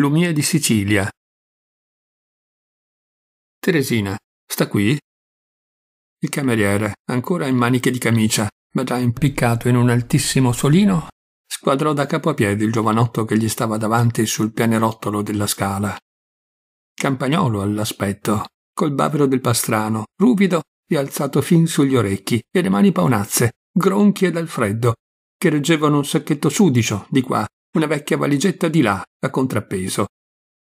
Lumia di Sicilia. Teresina, sta qui? Il cameriere, ancora in maniche di camicia, ma già impiccato in un altissimo solino, squadrò da capo a piedi il giovanotto che gli stava davanti sul pianerottolo della scala. Campagnolo all'aspetto, col bavero del pastrano, ruvido e alzato fin sugli orecchi, e le mani paonazze, gronchie dal freddo, che reggevano un sacchetto sudicio di qua una vecchia valigetta di là, a contrappeso.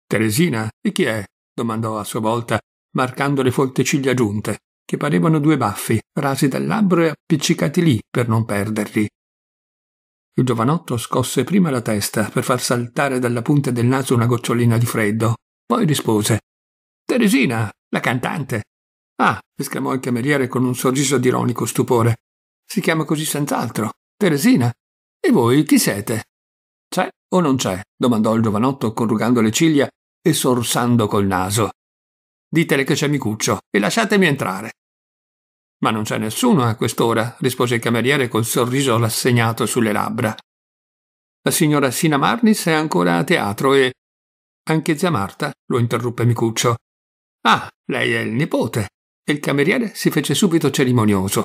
Teresina, e chi è? domandò a sua volta, marcando le folte ciglia giunte, che parevano due baffi, rasi dal labbro e appiccicati lì per non perderli. Il giovanotto scosse prima la testa per far saltare dalla punta del naso una gocciolina di freddo, poi rispose Teresina, la cantante. Ah, esclamò il cameriere con un sorriso di ironico stupore. Si chiama così senz'altro. Teresina. E voi chi siete? O non c'è? domandò il giovanotto corrugando le ciglia e sorsando col naso. Ditele che c'è Micuccio e lasciatemi entrare. Ma non c'è nessuno a quest'ora, rispose il cameriere col sorriso rassegnato sulle labbra. La signora Sina Marnis è ancora a teatro e. Anche zia Marta, lo interruppe Micuccio. Ah, lei è il nipote. E il cameriere si fece subito cerimonioso.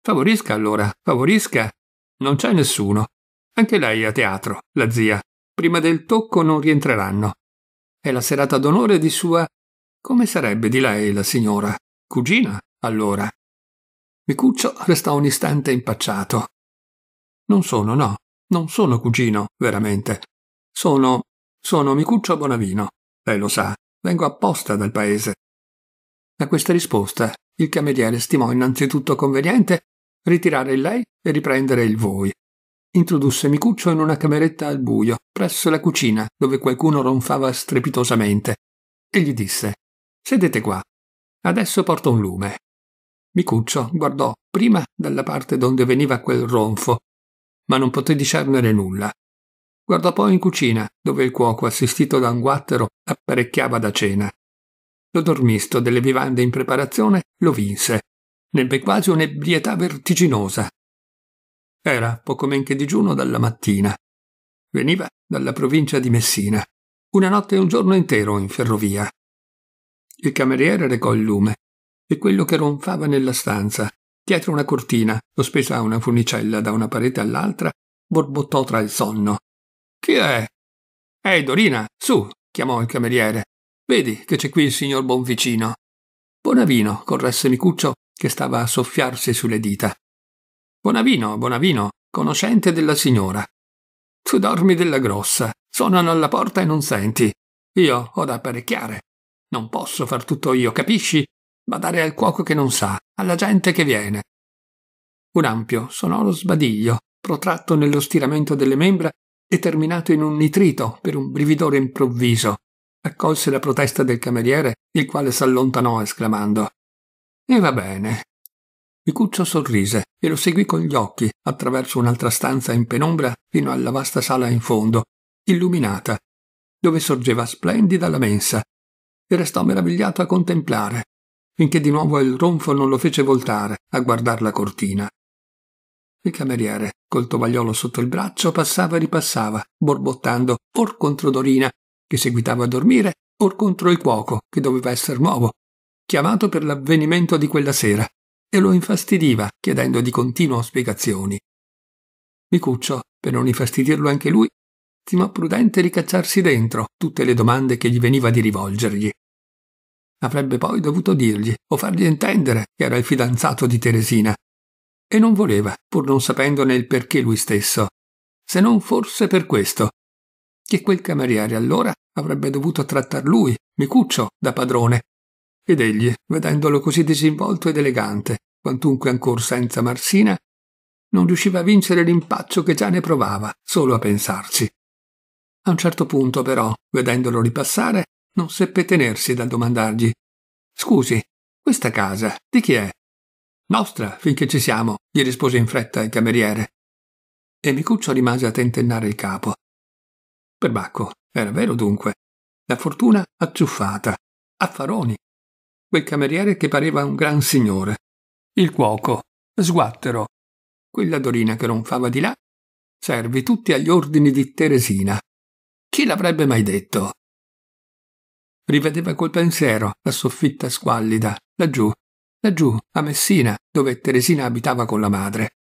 Favorisca allora, favorisca. Non c'è nessuno. Anche lei a teatro, la zia. Prima del tocco non rientreranno. È la serata d'onore di sua... Come sarebbe di lei la signora? Cugina, allora. Micuccio restò un istante impacciato. Non sono, no, non sono cugino, veramente. Sono... sono Micuccio Bonavino. Lei lo sa, vengo apposta dal paese. A questa risposta il cameriere stimò innanzitutto conveniente ritirare il lei e riprendere il voi introdusse Micuccio in una cameretta al buio, presso la cucina, dove qualcuno ronfava strepitosamente, e gli disse Sedete qua. Adesso porto un lume. Micuccio guardò prima dalla parte donde veniva quel ronfo, ma non poté discernere nulla. Guardò poi in cucina, dove il cuoco, assistito da un guattero, apparecchiava da cena. Lo dormisto delle vivande in preparazione lo vinse. Nebbe quasi un'ebrietà vertiginosa era poco men che digiuno dalla mattina. Veniva dalla provincia di Messina. Una notte e un giorno intero in ferrovia. Il cameriere recò il lume e quello che ronfava nella stanza, dietro una cortina, sospesa a una funicella da una parete all'altra, borbottò tra il sonno. Chi è? Ehi, Dorina, su, chiamò il cameriere. Vedi che c'è qui il signor Bonvicino. Bonavino corresse Micuccio che stava a soffiarsi sulle dita. Bonavino, Bonavino, conoscente della signora. Tu dormi della grossa, suonano alla porta e non senti. Io ho da apparecchiare. Non posso far tutto io, capisci? Badare al cuoco che non sa, alla gente che viene. Un ampio, sonoro sbadiglio, protratto nello stiramento delle membra e terminato in un nitrito per un brividore improvviso, accolse la protesta del cameriere, il quale s'allontanò esclamando E va bene, Micuccio sorrise e lo seguì con gli occhi attraverso un'altra stanza in penombra fino alla vasta sala in fondo, illuminata, dove sorgeva splendida la mensa, e restò meravigliato a contemplare, finché di nuovo il ronfo non lo fece voltare a guardar la cortina. Il cameriere, col tovagliolo sotto il braccio, passava e ripassava, borbottando or contro Dorina, che seguitava a dormire, or contro il cuoco, che doveva esser nuovo, chiamato per l'avvenimento di quella sera, e lo infastidiva chiedendo di continuo spiegazioni. Micuccio, per non infastidirlo anche lui, stimò prudente ricacciarsi dentro tutte le domande che gli veniva di rivolgergli. Avrebbe poi dovuto dirgli o fargli intendere che era il fidanzato di Teresina. E non voleva, pur non sapendone il perché lui stesso, se non forse per questo, che quel cameriere allora avrebbe dovuto trattar lui, Micuccio, da padrone, ed egli, vedendolo così disinvolto ed elegante, quantunque ancor senza marsina, non riusciva a vincere l'impaccio che già ne provava, solo a pensarci. A un certo punto, però, vedendolo ripassare, non seppe tenersi dal domandargli Scusi, questa casa di chi è? Nostra, finché ci siamo, gli rispose in fretta il cameriere. E Micuccio rimase a tentennare il capo. Perbacco, era vero dunque. La fortuna acciuffata, affaroni quel cameriere che pareva un gran signore, il cuoco, sguattero, quella dorina che ronfava di là, servi tutti agli ordini di Teresina. Chi l'avrebbe mai detto? Rivedeva col pensiero la soffitta squallida, laggiù, laggiù, a Messina, dove Teresina abitava con la madre.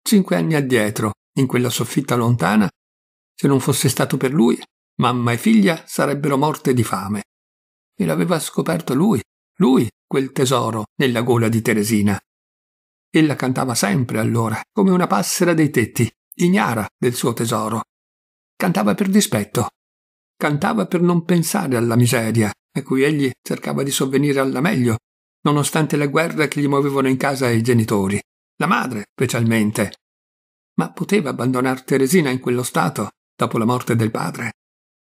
Cinque anni addietro, in quella soffitta lontana, se non fosse stato per lui, mamma e figlia sarebbero morte di fame e l'aveva scoperto lui, lui quel tesoro nella gola di Teresina. Ella cantava sempre allora, come una passera dei tetti, ignara del suo tesoro. Cantava per dispetto, cantava per non pensare alla miseria a cui egli cercava di sovvenire alla meglio, nonostante la guerra che gli muovevano in casa i genitori, la madre specialmente. Ma poteva abbandonar Teresina in quello stato, dopo la morte del padre?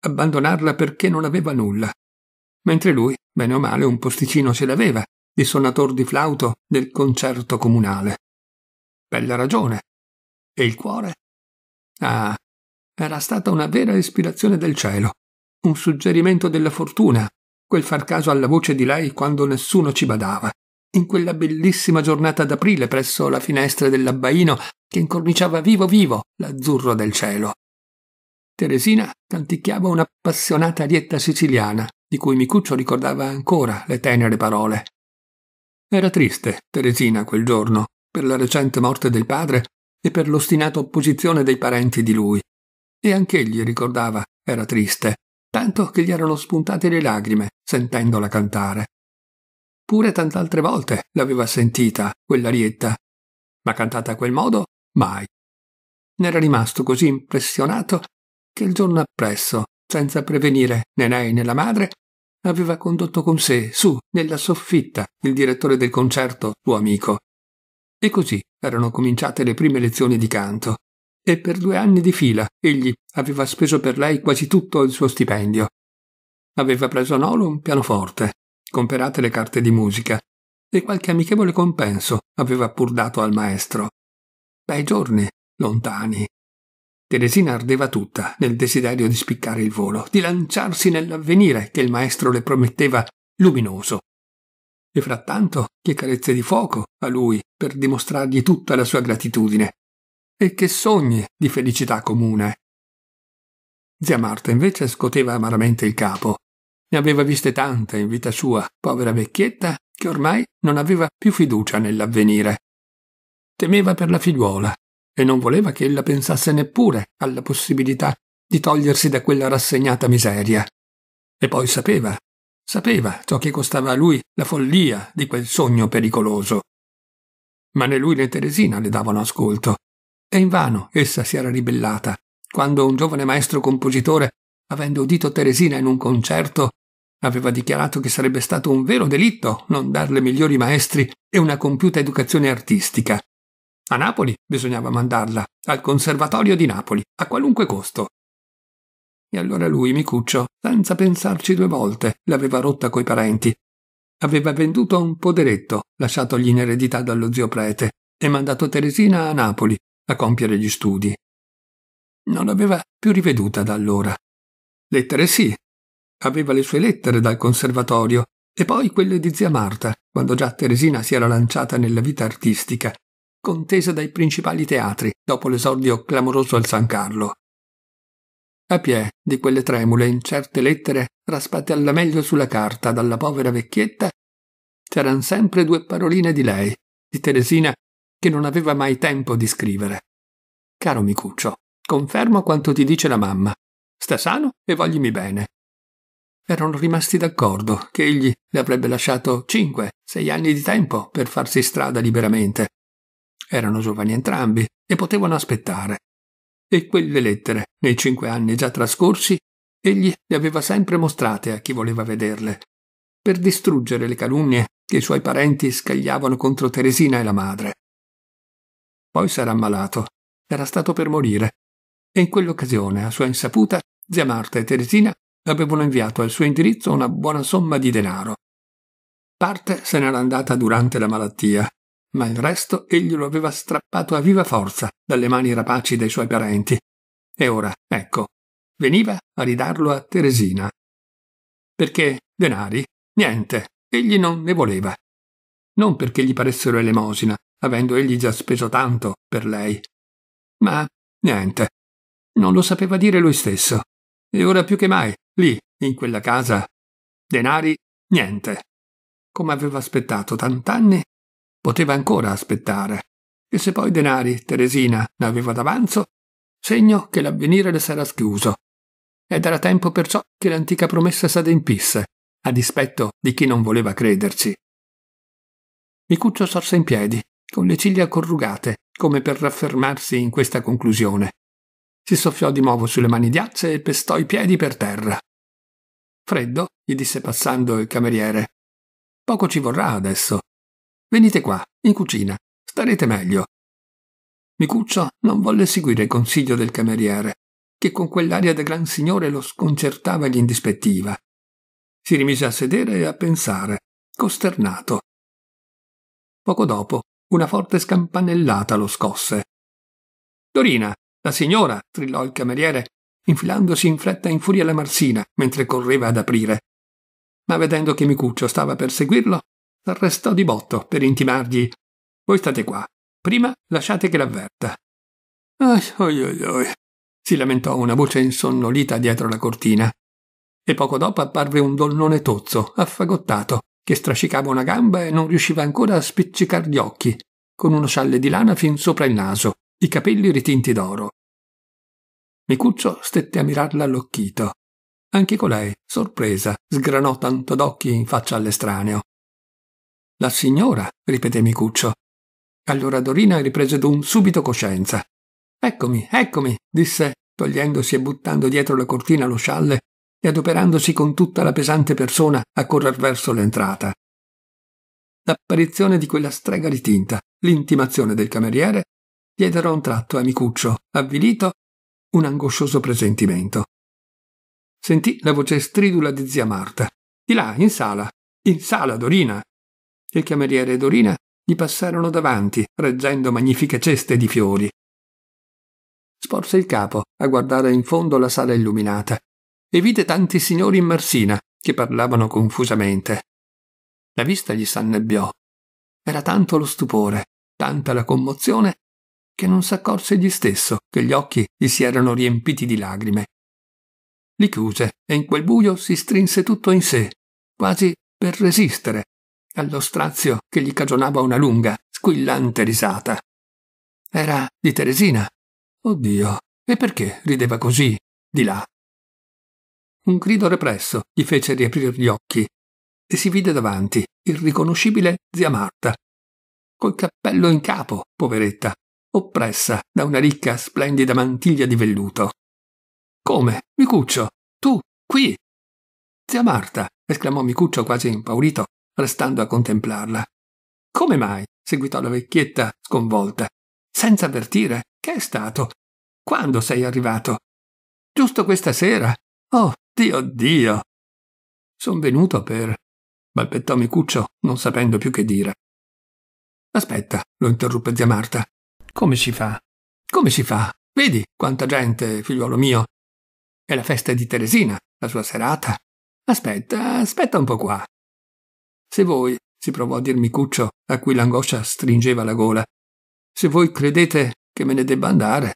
Abbandonarla perché non aveva nulla, mentre lui, bene o male, un posticino ce l'aveva, di sonator di flauto del concerto comunale. Bella ragione. E il cuore? Ah, era stata una vera ispirazione del cielo, un suggerimento della fortuna, quel far caso alla voce di lei quando nessuno ci badava, in quella bellissima giornata d'aprile presso la finestra dell'abbaino che incorniciava vivo vivo l'azzurro del cielo. Teresina canticchiava un'appassionata arietta siciliana, di cui Micuccio ricordava ancora le tenere parole. Era triste Teresina quel giorno, per la recente morte del padre e per l'ostinata opposizione dei parenti di lui. E anch'egli ricordava, era triste, tanto che gli erano spuntate le lagrime sentendola cantare. Pure tant'altre volte l'aveva sentita, quell'arietta, ma cantata a quel modo mai. Ne era rimasto così impressionato che il giorno appresso senza prevenire né lei né la madre, aveva condotto con sé, su, nella soffitta, il direttore del concerto, suo amico. E così erano cominciate le prime lezioni di canto. E per due anni di fila egli aveva speso per lei quasi tutto il suo stipendio. Aveva preso a Nolo un pianoforte, comperate le carte di musica, e qualche amichevole compenso aveva pur dato al maestro. Bei giorni, lontani, Teresina ardeva tutta nel desiderio di spiccare il volo, di lanciarsi nell'avvenire che il maestro le prometteva luminoso. E frattanto che carezze di fuoco a lui per dimostrargli tutta la sua gratitudine. E che sogni di felicità comune. Zia Marta invece scoteva amaramente il capo. Ne aveva viste tante in vita sua, povera vecchietta, che ormai non aveva più fiducia nell'avvenire. Temeva per la figliuola e non voleva che ella pensasse neppure alla possibilità di togliersi da quella rassegnata miseria. E poi sapeva, sapeva ciò che costava a lui la follia di quel sogno pericoloso. Ma né lui né Teresina le davano ascolto, e invano essa si era ribellata, quando un giovane maestro compositore, avendo udito Teresina in un concerto, aveva dichiarato che sarebbe stato un vero delitto non darle migliori maestri e una compiuta educazione artistica, a Napoli bisognava mandarla, al Conservatorio di Napoli, a qualunque costo. E allora lui, Micuccio, senza pensarci due volte, l'aveva rotta coi parenti. Aveva venduto un poderetto, lasciatogli in eredità dallo zio prete, e mandato Teresina a Napoli a compiere gli studi. Non l'aveva più riveduta da allora. Lettere sì. Aveva le sue lettere dal conservatorio e poi quelle di zia Marta, quando già Teresina si era lanciata nella vita artistica contesa dai principali teatri dopo l'esordio clamoroso al San Carlo. A piè di quelle tremule, incerte lettere, raspate alla meglio sulla carta dalla povera vecchietta, c'eran sempre due paroline di lei, di Teresina, che non aveva mai tempo di scrivere. Caro Micuccio, confermo quanto ti dice la mamma. Sta sano e voglimi bene. Erano rimasti d'accordo che egli le avrebbe lasciato cinque, sei anni di tempo per farsi strada liberamente erano giovani entrambi e potevano aspettare. E quelle lettere, nei cinque anni già trascorsi, egli le aveva sempre mostrate a chi voleva vederle, per distruggere le calunnie che i suoi parenti scagliavano contro Teresina e la madre. Poi s'era ammalato, era stato per morire, e in quell'occasione, a sua insaputa, zia Marta e Teresina avevano inviato al suo indirizzo una buona somma di denaro. Parte se n'era andata durante la malattia ma il resto egli lo aveva strappato a viva forza dalle mani rapaci dei suoi parenti. E ora, ecco, veniva a ridarlo a Teresina. Perché denari, niente, egli non ne voleva. Non perché gli paressero elemosina, avendo egli già speso tanto per lei. Ma niente, non lo sapeva dire lui stesso. E ora più che mai, lì, in quella casa, denari, niente. Come aveva aspettato tant'anni Poteva ancora aspettare. E se poi denari Teresina ne aveva d'avanzo, segno che l'avvenire le sarà schiuso. Ed era tempo perciò che l'antica promessa s'adempisse, a dispetto di chi non voleva crederci. Micuccio sorse in piedi, con le ciglia corrugate, come per raffermarsi in questa conclusione. Si soffiò di nuovo sulle mani diazze e pestò i piedi per terra. Freddo, gli disse passando il cameriere. Poco ci vorrà adesso. Venite qua, in cucina, starete meglio. Micuccio non volle seguire il consiglio del cameriere, che con quell'aria da gran signore lo sconcertava e gli indispettiva. Si rimise a sedere e a pensare, costernato. Poco dopo, una forte scampanellata lo scosse. Dorina, la signora, strillò il cameriere, infilandosi in fretta in furia la marsina mentre correva ad aprire. Ma vedendo che Micuccio stava per seguirlo, l'arrestò di botto per intimargli voi state qua, prima lasciate che l'avverta. Oi, ah, oi, oi, oi, si lamentò una voce insonnolita dietro la cortina. E poco dopo apparve un donnone tozzo, affagottato, che strascicava una gamba e non riusciva ancora a spiccicar gli occhi, con uno scialle di lana fin sopra il naso, i capelli ritinti d'oro. Micuccio stette a mirarla allocchito. Anche colei, sorpresa, sgranò tanto d'occhi in faccia all'estraneo. La signora, ripeté Micuccio. Allora Dorina riprese d'un subito coscienza. Eccomi, eccomi, disse, togliendosi e buttando dietro la cortina lo scialle e adoperandosi con tutta la pesante persona a correr verso l'entrata. L'apparizione di quella strega ritinta, l'intimazione del cameriere, diedero a un tratto a Micuccio, avvilito, un angoscioso presentimento. Sentì la voce stridula di zia Marta. Di là, in sala, in sala, Dorina. Il cameriere ed Orina gli passarono davanti, reggendo magnifiche ceste di fiori. Sporse il capo a guardare in fondo la sala illuminata e vide tanti signori in marsina che parlavano confusamente. La vista gli s'annebbiò. Era tanto lo stupore, tanta la commozione, che non s'accorse egli stesso che gli occhi gli si erano riempiti di lagrime. Li chiuse e in quel buio si strinse tutto in sé, quasi per resistere allo strazio che gli cagionava una lunga, squillante risata. Era di Teresina. Oddio, e perché rideva così, di là? Un grido represso gli fece riaprire gli occhi e si vide davanti il riconoscibile zia Marta, col cappello in capo, poveretta, oppressa da una ricca, splendida mantiglia di velluto. Come, Micuccio, tu, qui? Zia Marta, esclamò Micuccio quasi impaurito, restando a contemplarla. Come mai? seguitò la vecchietta, sconvolta. Senza avvertire? Che è stato? Quando sei arrivato? Giusto questa sera? Oh, Dio Dio! Son venuto per... balbettò Micuccio, non sapendo più che dire. Aspetta, lo interruppe zia Marta. Come si fa? Come si fa? Vedi quanta gente, figliuolo mio. È la festa di Teresina, la sua serata. Aspetta, aspetta un po' qua. Se voi, si provò a dirmi Cuccio, a cui l'angoscia stringeva la gola, se voi credete che me ne debba andare.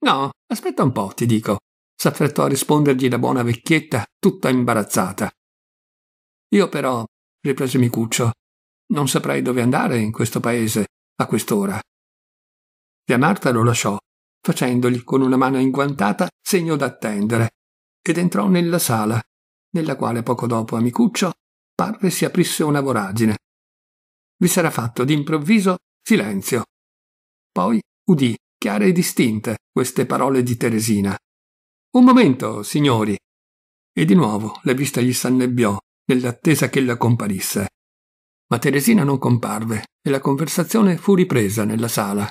No, aspetta un po', ti dico, s'affrettò a rispondergli la buona vecchietta, tutta imbarazzata. Io però, riprese Micuccio, non saprei dove andare in questo paese a quest'ora. Zia Marta lo lasciò, facendogli con una mano inguantata segno d'attendere, ed entrò nella sala, nella quale poco dopo a Micuccio parve si aprisse una voragine. Vi s'era fatto d'improvviso silenzio. Poi udì, chiare e distinte, queste parole di Teresina. Un momento, signori! E di nuovo la vista gli s'annebbiò nell'attesa che la comparisse. Ma Teresina non comparve e la conversazione fu ripresa nella sala.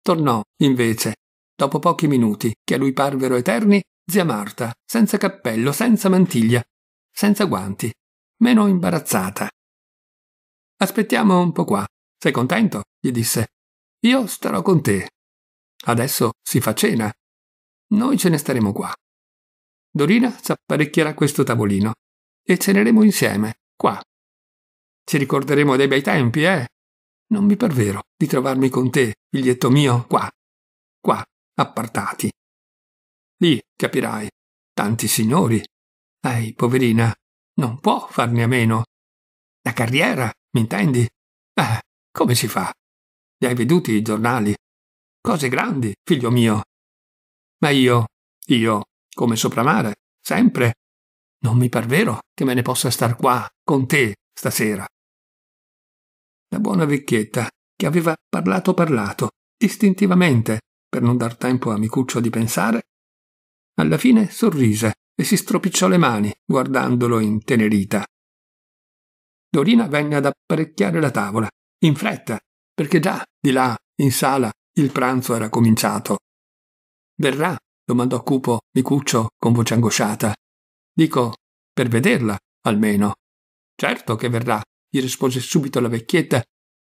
Tornò, invece, dopo pochi minuti, che a lui parvero eterni, zia Marta, senza cappello, senza mantiglia, senza guanti, meno imbarazzata. Aspettiamo un po' qua. Sei contento? gli disse. Io starò con te. Adesso si fa cena. Noi ce ne staremo qua. Dorina s'apparecchierà questo tavolino e ceneremo insieme, qua. Ci ricorderemo dei bei tempi, eh? Non mi par vero di trovarmi con te, figlietto mio, qua. Qua, appartati. Lì, capirai, tanti signori. Ehi, poverina, non può farne a meno. La carriera, mi intendi? Eh, come si fa? Li hai veduti i giornali? Cose grandi, figlio mio. Ma io, io, come sopramare, sempre. Non mi par vero che me ne possa star qua, con te, stasera. La buona vecchietta, che aveva parlato parlato, istintivamente, per non dar tempo a Micuccio di pensare, alla fine sorrise e si stropicciò le mani guardandolo intenerita. Dorina venne ad apparecchiare la tavola, in fretta, perché già di là, in sala, il pranzo era cominciato. Verrà? domandò cupo Micuccio con voce angosciata. Dico, per vederla, almeno. Certo che verrà, gli rispose subito la vecchietta,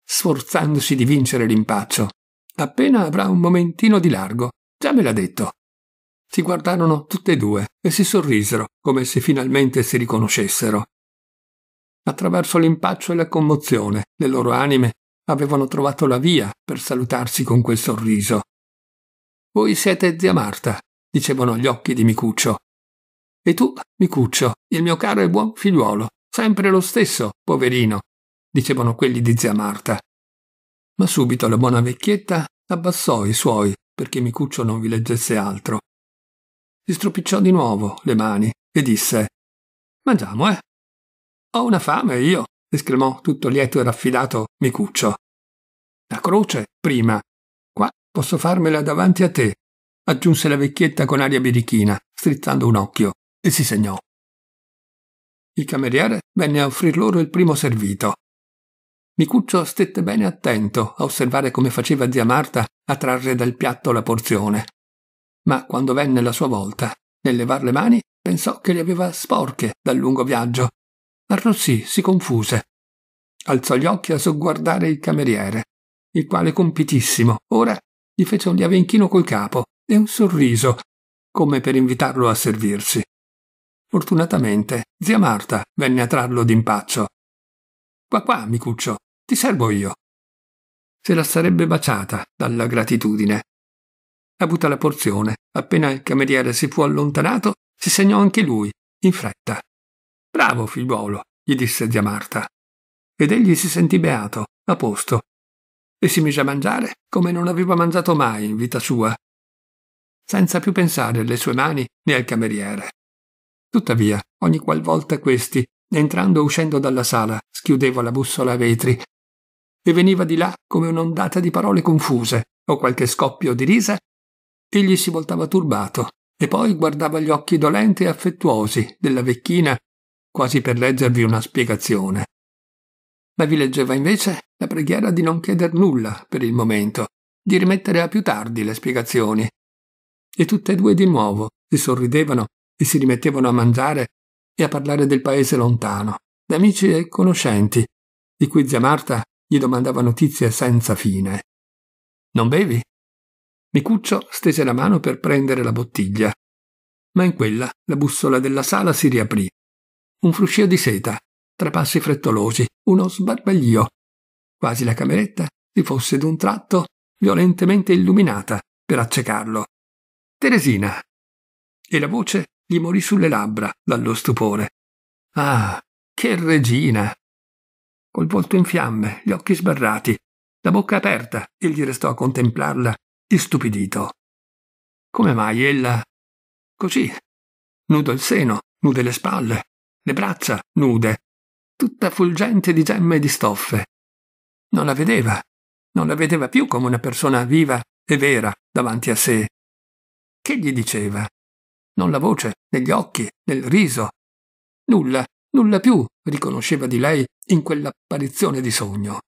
sforzandosi di vincere l'impaccio. Appena avrà un momentino di largo, già me l'ha detto. Si guardarono tutte e due e si sorrisero, come se finalmente si riconoscessero. Attraverso l'impaccio e la commozione, le loro anime avevano trovato la via per salutarsi con quel sorriso. Voi siete zia Marta, dicevano gli occhi di Micuccio. E tu, Micuccio, il mio caro e buon figliuolo, sempre lo stesso, poverino, dicevano quelli di zia Marta. Ma subito la buona vecchietta abbassò i suoi perché Micuccio non vi leggesse altro si stropicciò di nuovo le mani e disse Mangiamo, eh? Ho una fame io, esclamò tutto lieto e raffidato Micuccio. La croce, prima. Qua posso farmela davanti a te, aggiunse la vecchietta con aria birichina, strizzando un occhio, e si segnò. Il cameriere venne a offrir loro il primo servito. Micuccio stette bene attento a osservare come faceva zia Marta a trarre dal piatto la porzione ma quando venne la sua volta, nel levar le mani, pensò che le aveva sporche dal lungo viaggio. Arrossì, si confuse. Alzò gli occhi a sogguardare il cameriere, il quale compitissimo ora gli fece un liavenchino col capo e un sorriso, come per invitarlo a servirsi. Fortunatamente, zia Marta venne a trarlo d'impaccio. Qua qua, micuccio, ti servo io. Se la sarebbe baciata dalla gratitudine, la porzione. Appena il cameriere si fu allontanato, si segnò anche lui, in fretta. Bravo, figliuolo, gli disse zia Marta. Ed egli si sentì beato, a posto, e si mise a mangiare come non aveva mangiato mai in vita sua, senza più pensare alle sue mani né al cameriere. Tuttavia, ogni qualvolta questi, entrando o uscendo dalla sala, schiudeva la bussola a vetri e veniva di là come un'ondata di parole confuse o qualche scoppio di risa Egli si voltava turbato e poi guardava gli occhi dolenti e affettuosi della vecchina, quasi per leggervi una spiegazione. Ma vi leggeva invece la preghiera di non chieder nulla per il momento, di rimettere a più tardi le spiegazioni. E tutte e due di nuovo si sorridevano e si rimettevano a mangiare e a parlare del paese lontano, d'amici e conoscenti, di cui zia Marta gli domandava notizie senza fine. Non bevi? Micuccio stese la mano per prendere la bottiglia, ma in quella la bussola della sala si riaprì. Un fruscio di seta, tre passi frettolosi, uno sbarbaglio. Quasi la cameretta si fosse d'un tratto violentemente illuminata per accecarlo. Teresina! E la voce gli morì sulle labbra dallo stupore. Ah, che regina! Col volto in fiamme, gli occhi sbarrati, la bocca aperta, egli restò a contemplarla istupidito. Come mai ella? Così. Nudo il seno, nude le spalle, le braccia, nude, tutta fulgente di gemme e di stoffe. Non la vedeva, non la vedeva più come una persona viva e vera davanti a sé. Che gli diceva? Non la voce, negli occhi, nel riso. Nulla, nulla più riconosceva di lei in quell'apparizione di sogno.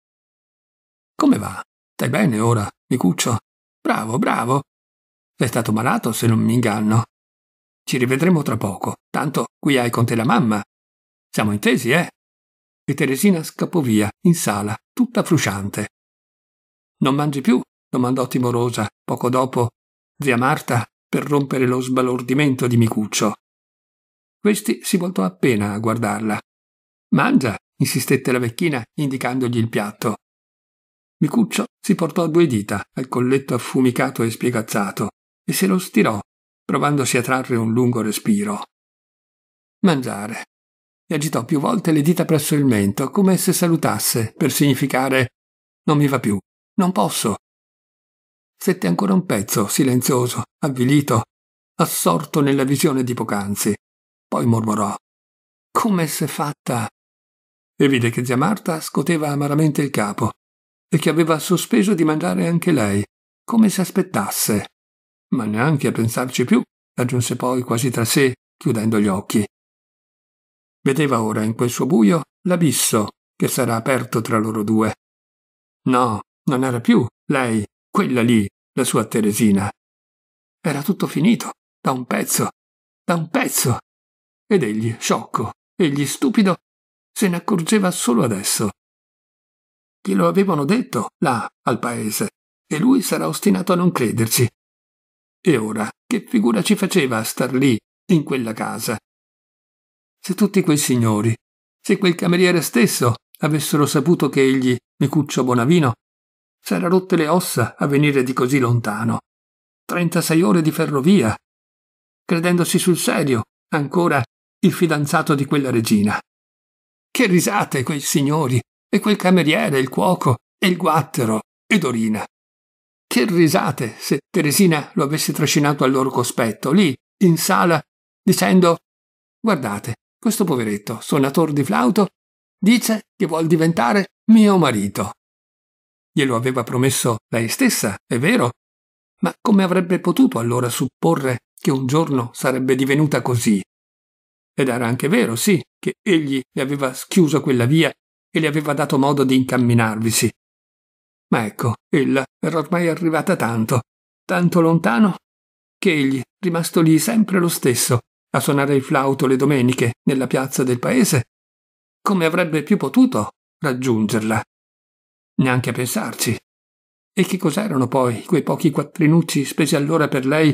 Come va? Stai bene ora, Micuccio? Bravo, bravo. Sei stato malato, se non mi inganno. Ci rivedremo tra poco, tanto qui hai con te la mamma. Siamo intesi, eh? E Teresina scappò via, in sala, tutta frusciante. Non mangi più? domandò timorosa, poco dopo, zia Marta, per rompere lo sbalordimento di Micuccio. Questi si voltò appena a guardarla. Mangia, insistette la vecchina, indicandogli il piatto. Micuccio si portò due dita al colletto affumicato e spiegazzato e se lo stirò, provandosi a trarre un lungo respiro. Mangiare. E agitò più volte le dita presso il mento, come se salutasse, per significare non mi va più, non posso. Stette ancora un pezzo, silenzioso, avvilito, assorto nella visione di poc'anzi. Poi mormorò. Come s'è fatta? E vide che zia Marta scoteva amaramente il capo e che aveva sospeso di mangiare anche lei, come se aspettasse. Ma neanche a pensarci più, aggiunse poi quasi tra sé, chiudendo gli occhi. Vedeva ora in quel suo buio l'abisso che s'era aperto tra loro due. No, non era più lei, quella lì, la sua Teresina. Era tutto finito, da un pezzo, da un pezzo. Ed egli, sciocco, egli stupido, se ne accorgeva solo adesso. Glielo avevano detto, là, al paese, e lui s'era ostinato a non crederci. E ora, che figura ci faceva a star lì, in quella casa? Se tutti quei signori, se quel cameriere stesso avessero saputo che egli, Micuccio Bonavino, s'era rotte le ossa a venire di così lontano. 36 ore di ferrovia, credendosi sul serio ancora il fidanzato di quella regina. Che risate quei signori, e quel cameriere, il cuoco, e il guattero, e Dorina. Che risate se Teresina lo avesse trascinato al loro cospetto, lì, in sala, dicendo «Guardate, questo poveretto, suonator di flauto, dice che vuol diventare mio marito». Glielo aveva promesso lei stessa, è vero, ma come avrebbe potuto allora supporre che un giorno sarebbe divenuta così? Ed era anche vero, sì, che egli le aveva schiuso quella via e le aveva dato modo di incamminarvisi. Ma ecco, ella era ormai arrivata tanto, tanto lontano, che egli, rimasto lì sempre lo stesso, a suonare il flauto le domeniche nella piazza del paese, come avrebbe più potuto raggiungerla? Neanche a pensarci. E che cos'erano poi quei pochi quattrinucci spesi allora per lei,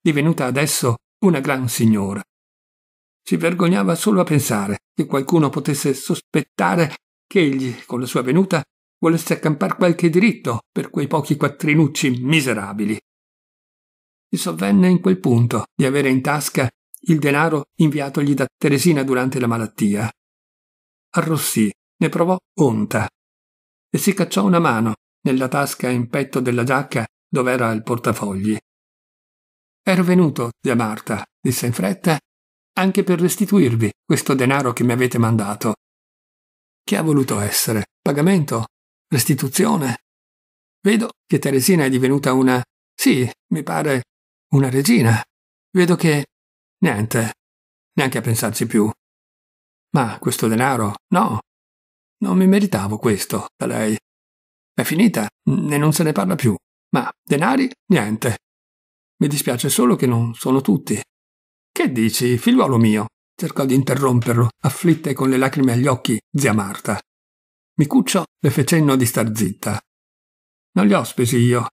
divenuta adesso una gran signora? Si vergognava solo a pensare che qualcuno potesse sospettare che egli, con la sua venuta, volesse accampar qualche diritto per quei pochi quattrinucci miserabili. Gli sovvenne in quel punto di avere in tasca il denaro inviatogli da Teresina durante la malattia. Arrossì, ne provò onta e si cacciò una mano nella tasca in petto della giacca dove era il portafogli. Ero venuto, zia Marta, disse in fretta, anche per restituirvi questo denaro che mi avete mandato che ha voluto essere? Pagamento? Restituzione? Vedo che Teresina è divenuta una... Sì, mi pare una regina. Vedo che... Niente. Neanche a pensarci più. Ma questo denaro? No. Non mi meritavo questo da lei. È finita e non se ne parla più. Ma denari? Niente. Mi dispiace solo che non sono tutti. Che dici, figliuolo mio? Cercò di interromperlo, afflitta e con le lacrime agli occhi, zia Marta. Micuccio le fece cenno di star zitta. Non li ho spesi io.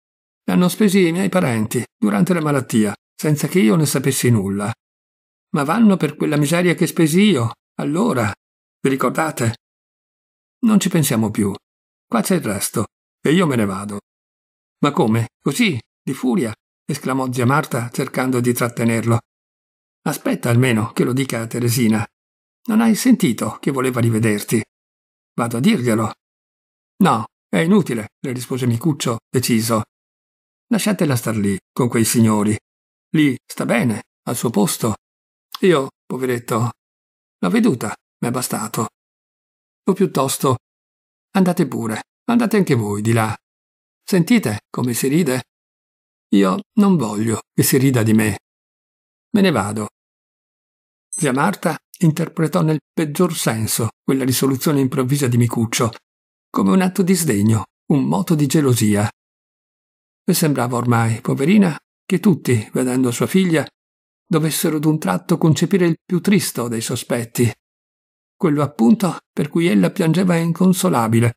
Li hanno spesi i miei parenti, durante la malattia, senza che io ne sapessi nulla. Ma vanno per quella miseria che spesi io, allora. Vi ricordate? Non ci pensiamo più. Qua c'è il resto, e io me ne vado. Ma come? Così? Di furia? esclamò zia Marta cercando di trattenerlo. Aspetta almeno che lo dica a Teresina. Non hai sentito che voleva rivederti? Vado a dirglielo. No, è inutile, le rispose Micuccio, deciso. Lasciatela star lì, con quei signori. Lì sta bene, al suo posto. Io, poveretto, l'ho veduta, mi è bastato. O piuttosto, andate pure, andate anche voi di là. Sentite come si ride? Io non voglio che si rida di me, Me ne vado. Zia Marta interpretò nel peggior senso quella risoluzione improvvisa di Micuccio, come un atto di sdegno, un moto di gelosia. Le sembrava ormai, poverina, che tutti, vedendo sua figlia, dovessero d'un tratto concepire il più tristo dei sospetti, quello appunto per cui ella piangeva inconsolabile,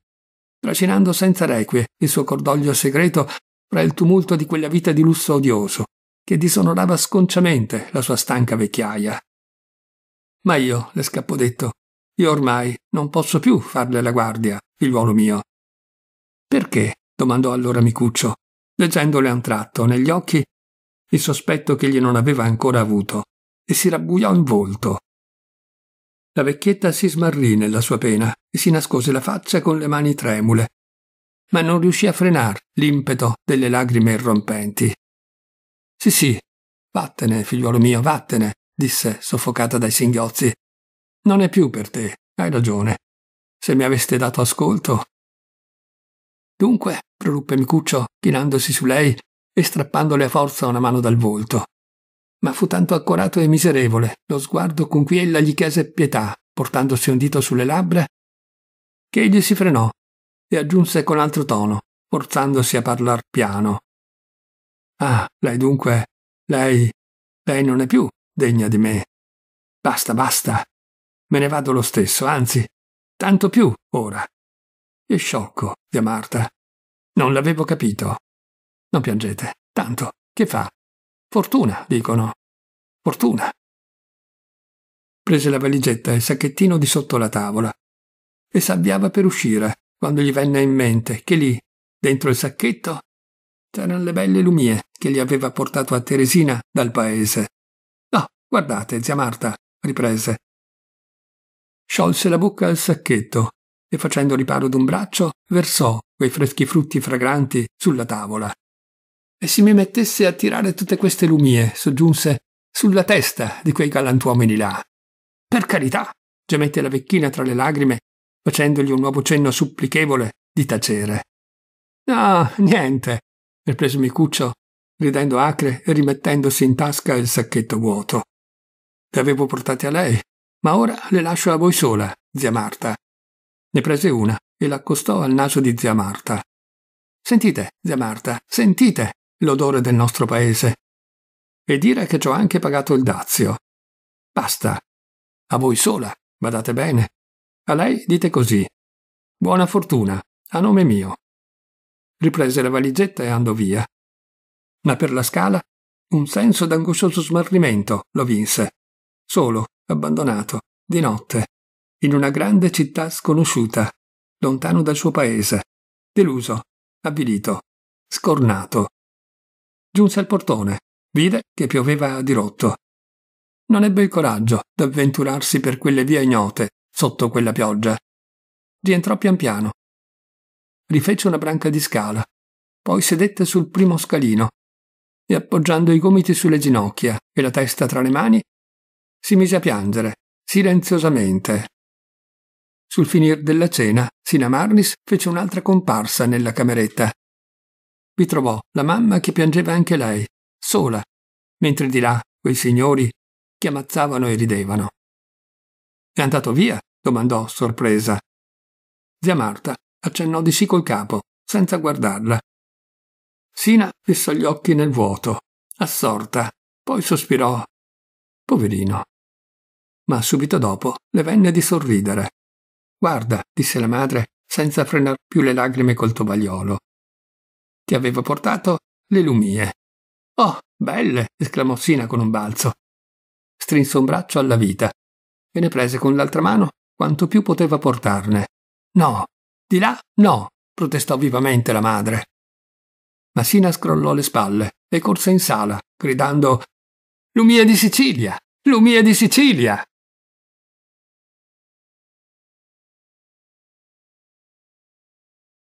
trascinando senza requie il suo cordoglio segreto fra il tumulto di quella vita di lusso odioso, che disonorava sconciamente la sua stanca vecchiaia. Ma io le scappò detto, io ormai non posso più farle la guardia, figliuolo mio. Perché? domandò allora Micuccio, leggendole a un tratto negli occhi il sospetto che egli non aveva ancora avuto, e si rabbuiò in volto. La vecchietta si smarrì nella sua pena e si nascose la faccia con le mani tremule, ma non riuscì a frenar l'impeto delle lagrime irrompenti. Sì, sì, vattene, figliuolo mio, vattene, disse, soffocata dai singhiozzi. Non è più per te, hai ragione. Se mi aveste dato ascolto. Dunque, proruppe Micuccio, chinandosi su lei e strappandole a forza una mano dal volto. Ma fu tanto accorato e miserevole lo sguardo con cui ella gli chiese pietà, portandosi un dito sulle labbra, che egli si frenò e aggiunse con altro tono, forzandosi a parlar piano, Ah, lei dunque, lei, lei non è più degna di me. Basta, basta. Me ne vado lo stesso, anzi, tanto più ora. È sciocco, zia Marta. Non l'avevo capito. Non piangete, tanto, che fa? Fortuna, dicono. Fortuna. Prese la valigetta e il sacchettino di sotto la tavola e s'avviava per uscire quando gli venne in mente che lì, dentro il sacchetto, C'erano le belle lumie che gli aveva portato a Teresina dal paese. No, guardate, zia Marta, riprese. Sciolse la bocca al sacchetto e facendo riparo d'un braccio versò quei freschi frutti fragranti sulla tavola. E se mi mettesse a tirare tutte queste lumie, soggiunse, sulla testa di quei galantuomini là. Per carità, gemette la vecchina tra le lagrime, facendogli un nuovo cenno supplichevole di tacere. No, niente, riprese Micuccio, ridendo acre e rimettendosi in tasca il sacchetto vuoto. Le avevo portate a lei, ma ora le lascio a voi sola, zia Marta. Ne prese una e l'accostò al naso di zia Marta. Sentite, zia Marta, sentite l'odore del nostro paese. E dire che ci ho anche pagato il dazio. Basta. A voi sola, badate bene. A lei dite così. Buona fortuna, a nome mio riprese la valigetta e andò via. Ma per la scala un senso d'angoscioso smarrimento lo vinse. Solo, abbandonato, di notte, in una grande città sconosciuta, lontano dal suo paese, deluso, avvilito, scornato. Giunse al portone, vide che pioveva a dirotto. Non ebbe il coraggio d'avventurarsi per quelle vie ignote, sotto quella pioggia. Rientrò pian piano, rifece una branca di scala, poi sedette sul primo scalino e appoggiando i gomiti sulle ginocchia e la testa tra le mani, si mise a piangere, silenziosamente. Sul finir della cena, Sina Marnis fece un'altra comparsa nella cameretta. Vi trovò la mamma che piangeva anche lei, sola, mentre di là quei signori che ammazzavano e ridevano. È andato via? domandò sorpresa. Zia Marta accennò di sì col capo, senza guardarla. Sina fissò gli occhi nel vuoto, assorta, poi sospirò. Poverino. Ma subito dopo le venne di sorridere. Guarda, disse la madre, senza frenar più le lagrime col tovagliolo. Ti avevo portato le lumie. Oh, belle! esclamò Sina con un balzo. Strinse un braccio alla vita e ne prese con l'altra mano quanto più poteva portarne. No, di là no, protestò vivamente la madre. Massina scrollò le spalle e corse in sala, gridando Lumia di Sicilia! Lumia di Sicilia!